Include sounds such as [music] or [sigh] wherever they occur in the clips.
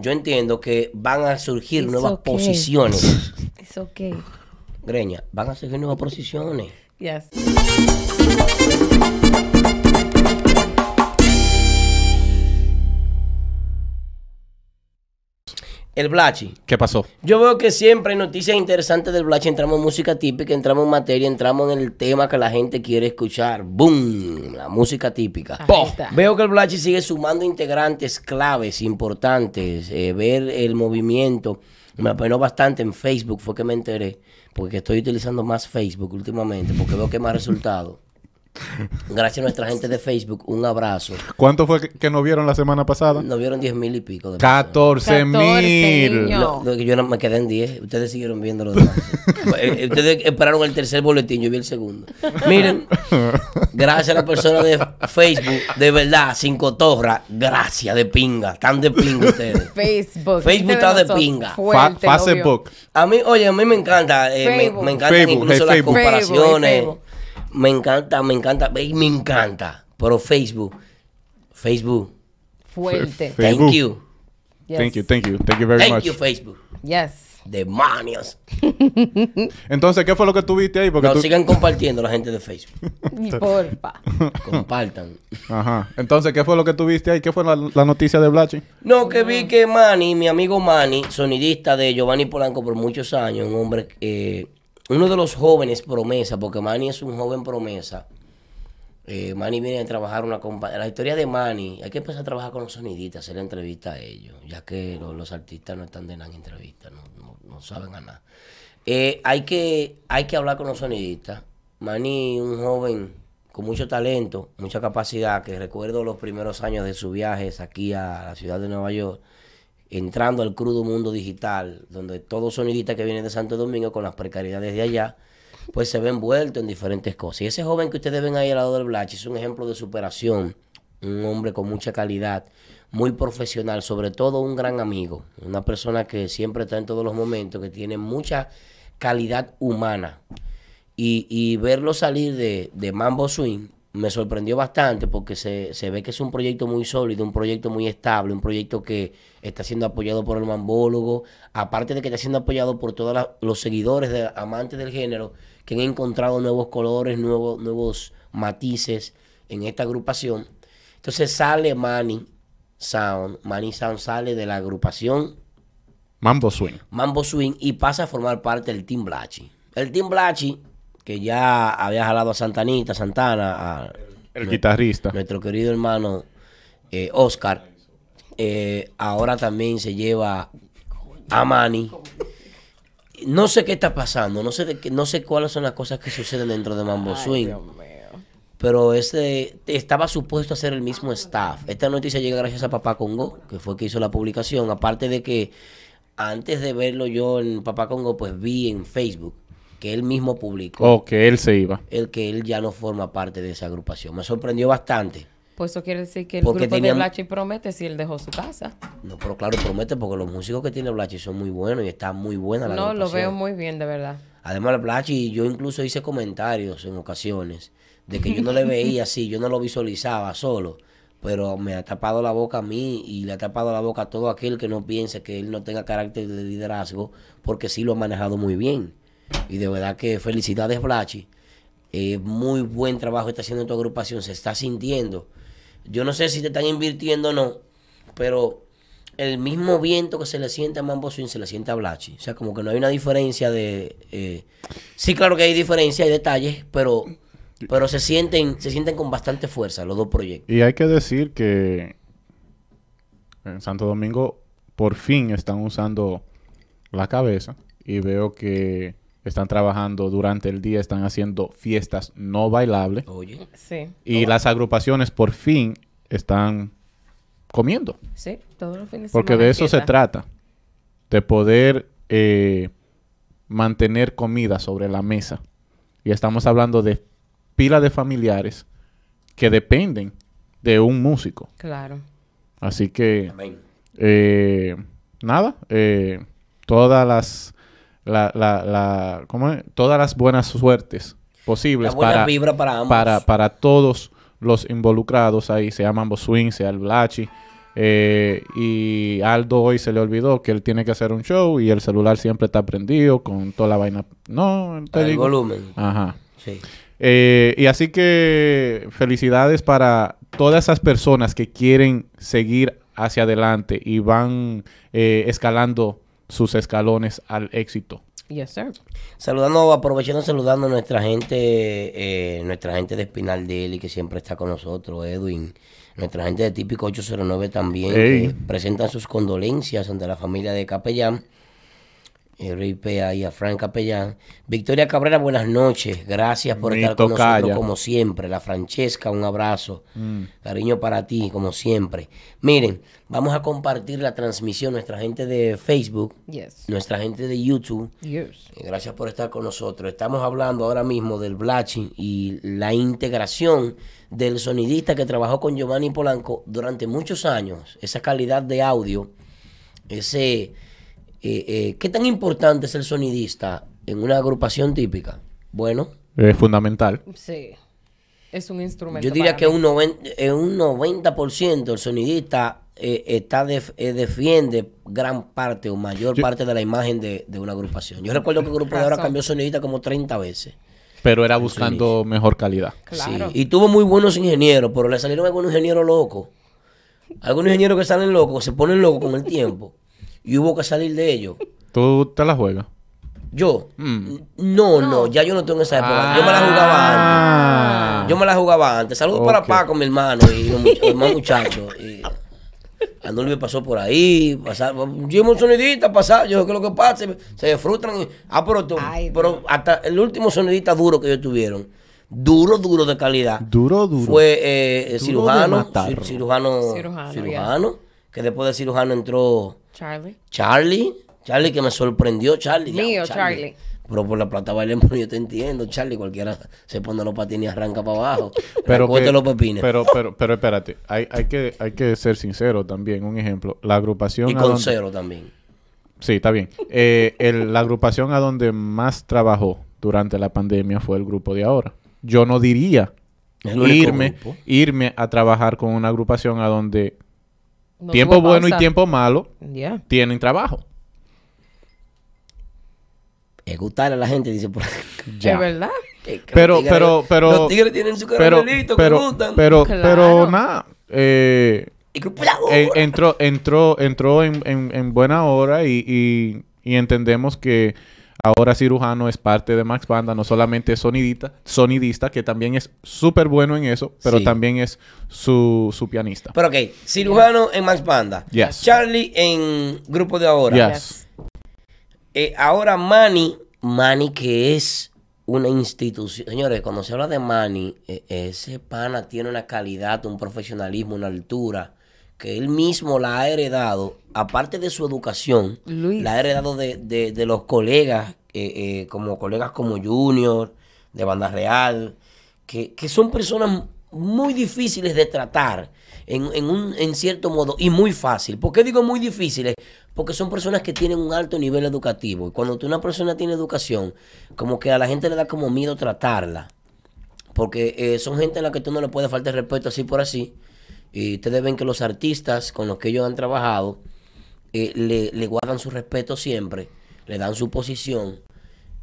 yo entiendo que van a surgir nuevas posiciones. Es ok. Greña, van a surgir nuevas posiciones. Yes. El Blachi. ¿Qué pasó? Yo veo que siempre hay noticias interesantes del Blachi. Entramos en música típica, entramos en materia, entramos en el tema que la gente quiere escuchar. ¡Boom! La música típica. Veo que el Blachi sigue sumando integrantes claves, importantes. Eh, ver el movimiento. Me apenó bastante en Facebook, fue que me enteré. Porque estoy utilizando más Facebook últimamente, porque veo que más resultados. Gracias a nuestra gente de Facebook, un abrazo. ¿Cuánto fue que, nos vieron la semana pasada? Nos vieron 10 mil y pico. De 14 mil. yo me quedé en 10. Ustedes siguieron viendo los demás. [laughs] Eh, eh, ustedes esperaron el tercer boletín, yo vi el segundo. Miren, gracias a la persona de Facebook, de verdad, sin cotorra, gracias de pinga. Están de pinga ustedes. Facebook. Facebook está de pinga. Facebook. A mí, oye, a mí me encanta. Eh, me, encantan incluso las comparaciones. Facebook, me encanta, me encanta, me encanta. Pero Facebook, Facebook. Fuerte. Thank you. Thank you, thank you, thank you very much. Thank you, Facebook. Yes. Demonios. [laughs] Entonces, ¿qué fue lo que tuviste ahí? Porque no, sigan compartiendo la gente de Facebook. [laughs] Porfa. [laughs] Compartan. Ajá. Entonces, ¿qué fue lo que tuviste ahí? ¿Qué fue la, noticia de Blachi? No, que vi que Manny, mi amigo Manny, sonidista de Giovanni Polanco por muchos años, un hombre que eh, uno de los jóvenes promesa, porque Manny es un joven promesa. Eh, Manny viene a trabajar una compañía. La historia de Manny, hay que empezar a trabajar con los sonidistas, hacer entrevista a ellos, ya que los, artistas no están de nada en entrevista, no, saben a nada. Eh, hay, que, hay que hablar con los sonidistas. Manny, un joven con mucho talento, mucha capacidad, que recuerdo los primeros años de sus viajes aquí a la ciudad de Nueva York entrando al crudo mundo digital, donde todo sonidista que viene de Santo Domingo con las precariedades de allá, pues se ve envuelto en diferentes cosas. Y ese joven que ustedes ven ahí al lado del Blache es un ejemplo de superación, un hombre con mucha calidad, muy profesional, sobre todo un gran amigo, una persona que siempre está en todos los momentos, que tiene mucha calidad humana. Y, y verlo salir de, de Mambo Swing me sorprendió bastante porque se, ve que es un proyecto muy sólido, un proyecto muy estable, un proyecto que está siendo apoyado por el mambólogo, aparte de que está siendo apoyado por todos los seguidores de amantes del género que han encontrado nuevos colores, nuevos, nuevos matices en esta agrupación. Entonces sale Manny Sound, Manny Sound sale de la agrupación Mambo Swing. Mambo Swing y pasa a formar parte del Team Blachi. El Team Blachi que ya había jalado a Santanita, Santana, a el guitarrista. Nuestro querido hermano eh, Oscar. Eh, ahora también se lleva a Manny. No sé qué está pasando, no sé, no sé cuáles son las cosas que suceden dentro de Mambo Swing. Pero este, estaba supuesto a ser el mismo staff. Esta noticia llega gracias a Papá Congo, que fue quien hizo la publicación. Aparte de que antes de verlo yo en Papá Congo, pues vi en Facebook que él mismo publicó. que él se iba. El que él ya no forma parte de esa agrupación. Me sorprendió bastante. Pues eso quiere decir que el grupo de Blachi promete si él dejó su casa. No, pero claro, promete porque los músicos que tiene Blachi son muy buenos y está muy buena la No, lo veo muy bien, de verdad. Además, Blachi, yo incluso hice comentarios en ocasiones de que yo no le veía así, yo no lo visualizaba solo. Pero me ha tapado la boca a mí y le ha tapado la boca a todo aquel que no piense que él no tenga carácter de liderazgo, porque sí lo ha manejado muy bien. Y de verdad que felicidades, Blachi. Eh, muy buen trabajo está haciendo tu agrupación, se está sintiendo. Yo no sé si te están invirtiendo o no, pero el mismo viento que se le siente a Mambo Swing se le siente a Blachi. O sea, como que no hay una diferencia de... Eh, sí, claro que hay diferencia, hay detalles, pero, pero se, sienten, se sienten con bastante fuerza los dos proyectos. Y hay que decir que en Santo Domingo por fin están usando la cabeza y veo que están trabajando durante el día, están haciendo fiestas no bailables. Oye. Sí. Y las agrupaciones por fin están comiendo. Sí, todos los fines de Porque de eso se trata, de poder eh, mantener comida sobre la mesa. Y estamos hablando de pila de familiares que dependen de un músico. Claro. Así que... Amén. Eh, nada, eh, todas las la, todas las buenas suertes posibles para, para, para, todos los involucrados ahí, sea Mambo Swing, sea el Blachi. Eh, y Aldo hoy se le olvidó que él tiene que hacer un show y el celular siempre está prendido con toda la vaina. No, el volumen. Ajá. Eh, y así que felicidades para todas esas personas que quieren seguir hacia adelante y van eh, escalando sus escalones al éxito. Yes, sir. Saludando, aprovechando, saludando a nuestra gente, eh, nuestra gente de Espinal Deli que siempre está con nosotros, Edwin. Nuestra gente de Típico 809 también, presentan sus condolencias ante la familia de Capellán. Eh, Pea y a Frank Capellán. Victoria Cabrera, buenas noches. Gracias por estar con nosotros como siempre. La Francesca, un abrazo. Mm. Cariño para ti, como siempre. Miren, vamos a compartir la transmisión, nuestra gente de Facebook, nuestra gente de YouTube. Eh, gracias por estar con nosotros. Estamos hablando ahora mismo del blatching y la integración del sonidista que trabajó con Giovanni Polanco durante muchos años. Esa calidad de audio, ese eh, eh, ¿Qué tan importante es el sonidista en una agrupación típica? Bueno. Es fundamental. Sí. Es un instrumento. Yo diría que un, eh, un 90% el sonidista está defiende gran parte o mayor parte de la imagen de, una agrupación. Yo recuerdo que el grupo de ahora cambió sonidista como 30 veces. Pero era buscando mejor calidad. Sí. Y tuvo muy buenos ingenieros, pero le salieron algunos ingenieros locos. Algunos ingenieros que salen locos, se ponen locos con el tiempo y hubo que salir de ellos. ¿Tú te la juegas? Yo, mm. no, no, ya yo no tengo esa época. Yo me la ah. jugaba antes. Yo me la jugaba antes. Saludos para Paco, mi hermano, y los más muchachos. Y... me pasó por ahí, Llevo un sonidita, pasaba, yo creo que lo que pasa, se, disfrutan. ah, pero, tú, pero hasta el último sonidita duro que ellos tuvieron, duro, duro de calidad. Duro, duro. Fue eh, cirujano, cirujano, cirujano, cirujano, que después de cirujano entró... Charlie. Charlie. Charlie que me sorprendió, Charlie. Mío, Charlie. Pero por la plata bailemos, [laughs] yo te entiendo, Charlie. Cualquiera se pone los patines y arranca para abajo. [laughs] pero, que, los pepines. pero, pero, pero espérate, hay, que, hay que ser sincero también. Un ejemplo, la agrupación. Y con cero también. Sí, está bien. Eh, la agrupación a donde más trabajó durante la pandemia fue el grupo de ahora. Yo no diría irme, irme a trabajar con una agrupación a donde tiempo bueno y tiempo malo Ya. tienen trabajo. Es gustar a la gente, dice [laughs] Es verdad. Pero, pero, pero. Los tigres tienen su caramelito pero, que gustan. Pero, pero, nada. Eh, eh, entró entró, entró en, en, en buena hora y, y entendemos que ahora cirujano, es parte de Max Banda, no solamente sonidita, sonidista, que también es súper bueno en eso, pero también es su, pianista. Pero ok, cirujano en Max Banda. Charlie en Grupo de Ahora. Eh, ahora Manny, Manny que es una institución. Señores, cuando se habla de Manny, e, ese pana tiene una calidad, un profesionalismo, una altura que él mismo la ha heredado aparte de su educación, la ha heredado de, los colegas, eh, eh, como colegas como Junior, de Banda Real, que, son personas muy difíciles de tratar en, cierto modo y muy fácil. ¿Por qué digo muy difíciles? Porque son personas que tienen un alto nivel educativo. Y cuando una persona tiene educación, como que a la gente le da como miedo tratarla. Porque eh, son gente a la que tú no le puedes faltar respeto así por así. Y ustedes ven que los artistas con los que ellos han trabajado, eh, le, guardan su respeto siempre, le dan su posición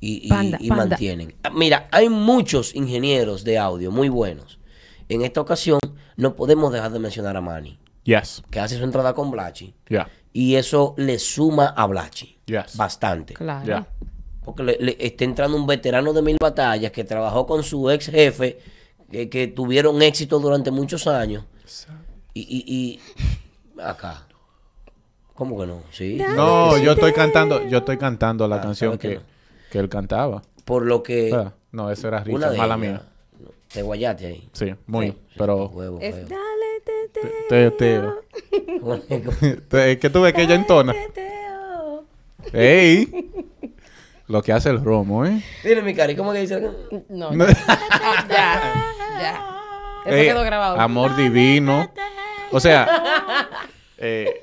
y, mantienen. Ah, mira, hay muchos ingenieros de audio muy buenos. En esta ocasión no podemos dejar de mencionar a Manny. Yes. Que hace su entrada con Blachi. Y eso le suma a Blachi. Yes. Bastante. Claro. Porque le, está entrando un veterano de mil batallas que trabajó con su ex jefe, que, tuvieron éxito durante muchos años. y, y acá. ¿Cómo que no? Sí. No, yo estoy cantando, yo estoy cantando la ah, canción que, que, él cantaba. Por lo que. Ah, no, eso era Richard, mala mía. Te guayate, ahí. Sí, muy. pero. es dale, teteo. [laughs] [laughs] que tú ves que ella entona. ¡Ey! [laughs] Lo que hace el romo, ¿eh? Dile, mi cari, ¿cómo que dice? No. ya, ya. Eso eh, quedó grabado. Amor divino. O sea, eh,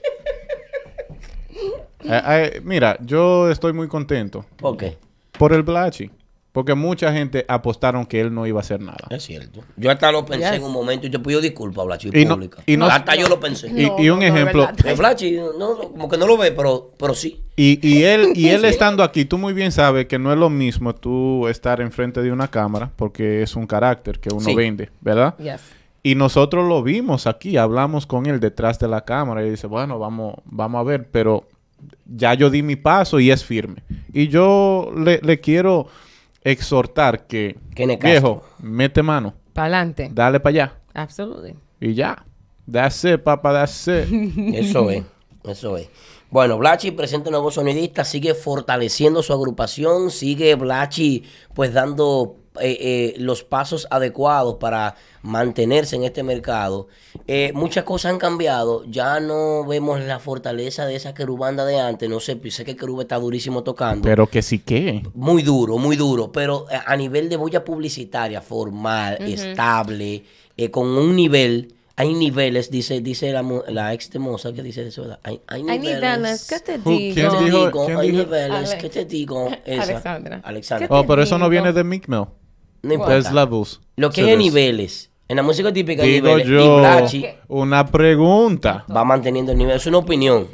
eh, eh, mira, yo estoy muy contento. ¿Por qué? Por el Blachi. Porque mucha gente apostaron que él no iba a hacer nada. Es cierto. Yo hasta lo pensé en un momento y te pido disculpas, Blachi, y pública. y hasta yo lo pensé. Y, un ejemplo. Blachi, como que no lo ve, pero, pero sí. Y, y él, y él estando aquí, tú muy bien sabes que no es lo mismo tú estar enfrente de una cámara, porque es un carácter que uno vende, ¿verdad? Y nosotros lo vimos aquí, hablamos con él detrás de la cámara y dice, bueno, vamos, vamos a ver, pero ya yo di mi paso y es firme. Y yo le, quiero exhortar que, viejo, mete mano. Para adelante. Dale para allá. Absolutamente. Y ya. That's it, papá, that's it. [laughs] Eso es, eso es. Bueno, Blachi presenta un nuevo sonidista, sigue fortaleciendo su agrupación, sigue Blachi pues dando eh, eh, los pasos adecuados para mantenerse en este mercado, eh, muchas cosas han cambiado. Ya no vemos la fortaleza de esa querubanda de antes. No sé, sé que Querub está durísimo tocando. Pero que sí que. Muy duro, muy duro. Pero eh, a nivel de boya publicitaria, formal, estable, con un nivel hay niveles, dice, dice la, la ex de Mozart que dice eso, Hay, niveles. Hay ¿qué te digo? hay [laughs] niveles, ¿qué te digo? Oh, Alexandra. pero eso no viene de Mick no importa. la Lo que hay es niveles. En la música típica hay niveles. y Blachi una pregunta. va manteniendo el nivel. Es una opinión.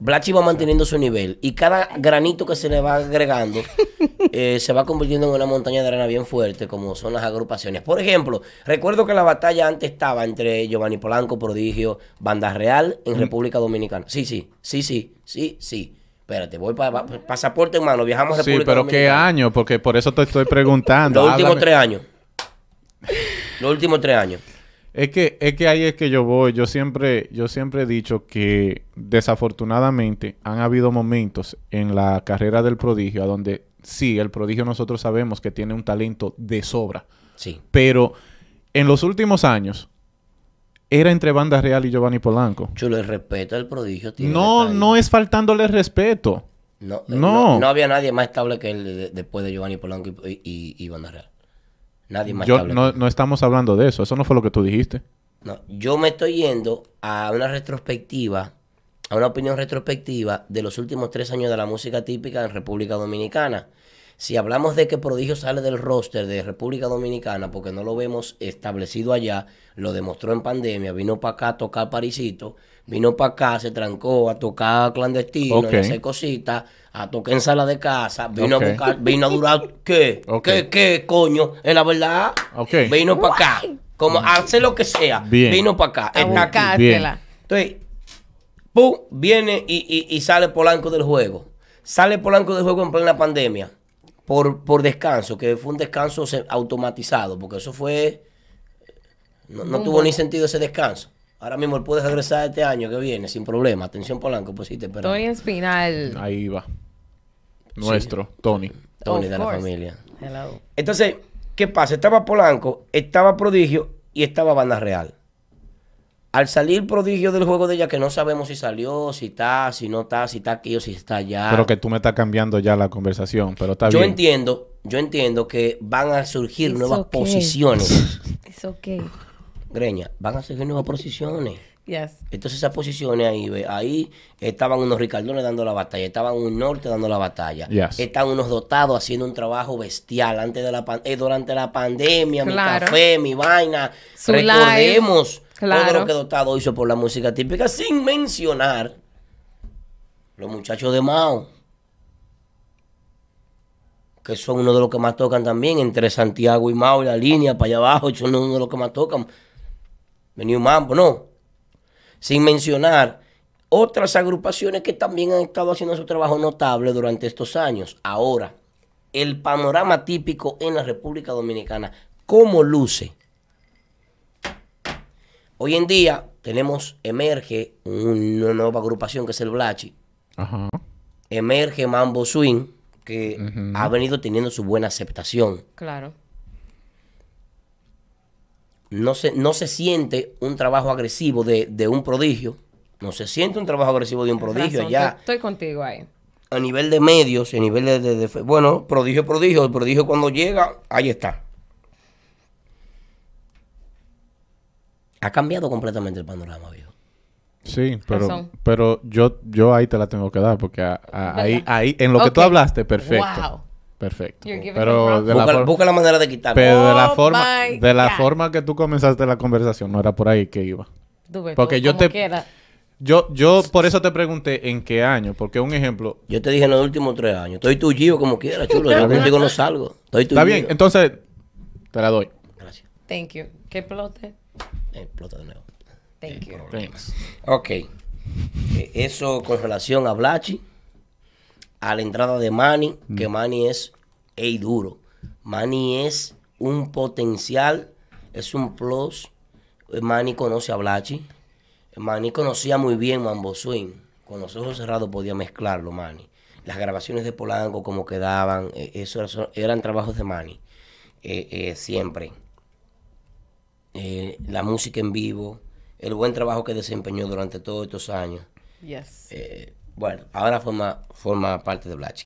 Blachi va manteniendo su nivel. Y cada granito que se le va agregando [laughs] eh, se va convirtiendo en una montaña de arena bien fuerte, como son las agrupaciones. Por ejemplo, recuerdo que la batalla antes estaba entre Giovanni Polanco, Prodigio, Banda Real en República Dominicana. Sí, sí, sí, sí, sí, sí. Espérate, voy para pasaporte humano. viajamos a República Sí, pero ¿qué año? Porque por eso te estoy preguntando. [laughs] Los últimos tres años. Los últimos tres años. Es que, es que ahí es que yo voy. Yo siempre, yo siempre he dicho que desafortunadamente han habido momentos en la carrera del prodigio a donde sí, el prodigio nosotros sabemos que tiene un talento de sobra. Sí. Pero en los últimos años, era entre Banda Real y Giovanni Polanco. Chulo, el respeto al prodigio tiene No, no es faltándole respeto. Eh, no, no. había nadie más estable que él después de Giovanni Polanco y, Banda Real. Nadie más estable. No, no estamos hablando de eso. Eso no fue lo que tú dijiste. No, yo me estoy yendo a una retrospectiva, a una opinión retrospectiva de los últimos tres años de la música típica en República Dominicana. Si hablamos de que Prodigio sale del roster de República Dominicana porque no lo vemos establecido allá, lo demostró en pandemia, vino para acá a tocar Parisito, vino para acá, se trancó a tocar clandestino, a hacer cositas, a tocar en sala de casa, vino a buscar, vino a durar, ¿qué? ¿Qué, qué, coño? Es la verdad, vino para acá, como hace lo que sea, vino para acá, En la cárcel. Entonces, pum, viene y, y sale Polanco del juego. Sale Polanco del juego en plena pandemia por, por descanso, que fue un descanso automatizado, porque eso fue... No, no tuvo ni sentido ese descanso. Ahora mismo él puede regresar este año que viene sin problema. Atención, Polanco, pues sí, te espero. Tony Espinal. Ahí va. Nuestro, Tony. Tony de la familia. Entonces, ¿qué pasa? Estaba Polanco, estaba Prodigio y estaba Banda Real. Al salir prodigio del juego de ella, que no sabemos si salió, si está, si no está, si está aquí o si está allá. Pero que tú me estás cambiando ya la conversación, pero está bien. Yo entiendo, yo entiendo que van a surgir nuevas posiciones. Es [laughs] okay. Greña, van a surgir nuevas posiciones. Yes. Entonces esas posiciones ahí, ve, ahí estaban unos Ricardones dando la batalla, estaban un norte dando la batalla, yes. Están unos dotados haciendo un trabajo bestial antes de la eh, durante la pandemia, mi café, mi vaina. Recordemos Claro. Todo lo que Dotado hizo por la música típica, sin mencionar los muchachos de Mao, que son uno de los que más tocan también, entre Santiago y Mao y la línea para allá abajo, son uno de los que más tocan. Venido Mambo, no. Sin mencionar otras agrupaciones que también han estado haciendo su trabajo notable durante estos años. Ahora, el panorama típico en la República Dominicana, ¿cómo luce? Hoy en día tenemos, emerge una nueva agrupación que es el Blachi. Emerge Mambo Swing, que ha venido teniendo su buena aceptación. Claro. No se, no se siente un trabajo agresivo de, un prodigio. No se siente un trabajo agresivo de un prodigio ya. Estoy contigo ahí. A nivel de medios, a nivel de, de bueno, prodigio, prodigio. El prodigio cuando llega, ahí está. Ha cambiado completamente el panorama, viejo. Sí, pero, pero yo, yo ahí te la tengo que dar, porque ahí, ahí, en lo que tú hablaste, perfecto. Perfecto. Pero busca, la manera de quitarlo. Pero de la oh forma, de la forma que tú comenzaste la conversación, no era por ahí que iba. porque yo te yo, yo por eso te pregunté en qué año, porque un ejemplo. Yo te dije en los últimos tres años. Estoy tuyo como quiera, chulo. yo [laughs] contigo no salgo. Estoy Está bien, entonces te la doy. Gracias. Thank you. ¿Qué plote explota de nuevo. Thank Ok. Eh, eso con relación a Blachi, a la entrada de Manny, mm. que Manny es ey duro. Manny es un potencial, es un plus. Eh, Manny conoce a Blachi. Eh, Manny conocía muy bien Mambo Swing. Con los ojos cerrados podía mezclarlo, Manny. Las grabaciones de Polanco, como quedaban, eso eran trabajos de Manny. siempre. Eh, la música en vivo, el buen trabajo que desempeñó durante todos estos años. Eh, bueno, ahora forma, forma parte de Blachi.